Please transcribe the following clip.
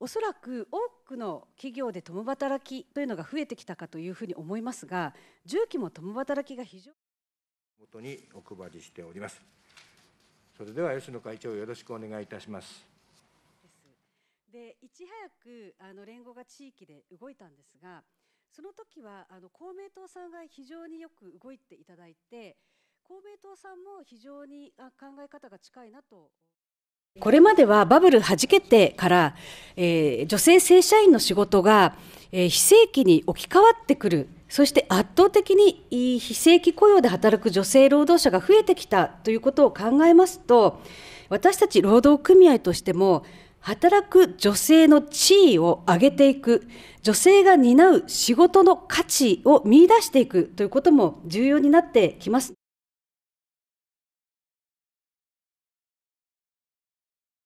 おそらく多くの企業で共働きというのが増えてきたかというふうに思いますが、重機も共働きが非常元にお配りしております。それでは吉野会長よろしくお願いいたします。でいち早くあの連合が地域で動いたんですが、その時はあの公明党さんが非常によく動いていただいて、公明党さんも非常に考え方が近いなと。これまではバブル弾けてから、えー、女性正社員の仕事が、えー、非正規に置き換わってくる、そして圧倒的に非正規雇用で働く女性労働者が増えてきたということを考えますと、私たち労働組合としても、働く女性の地位を上げていく、女性が担う仕事の価値を見出していくということも重要になってきます。